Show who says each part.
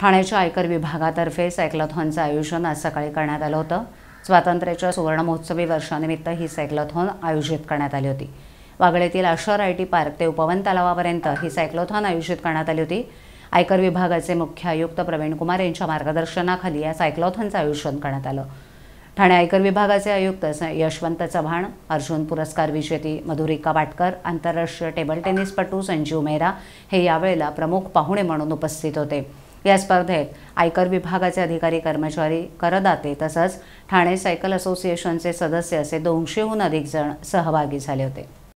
Speaker 1: ठाण्याच्या आयकर विभागातर्फे सायक्लोथॉनचं आयोजन आज सकाळी करण्यात आलं होतं स्वातंत्र्याच्या सुवर्ण महोत्सवी वर्षानिमित्त ही सायक्लोथॉन आयोजित करण्यात आली होती वागळेतील आशर आय टी पार्क ते उपवन तलावापर्यंत ही सायक्लोथॉन आयोजित करण्यात आली होती आयकर विभागाचे मुख्य आयुक्त प्रवीण कुमार यांच्या मार्गदर्शनाखाली या सायक्लोथॉनचं आयोजन करण्यात आलं ठाणे आयकर विभागाचे आयुक्त यशवंत चव्हाण अर्जुन पुरस्कार विजेती मधुरिका वाटकर आंतरराष्ट्रीय टेबल टेनिसपटू संजीव मेहरा हे यावेळेला प्रमुख पाहुणे म्हणून उपस्थित होते या स्पर्धेत आयकर विभागाचे अधिकारी कर्मचारी करदाते तसंच ठाणे सायकल असोसिएशनचे सदस्य असे दोनशेहून अधिक जण सहभागी झाले होते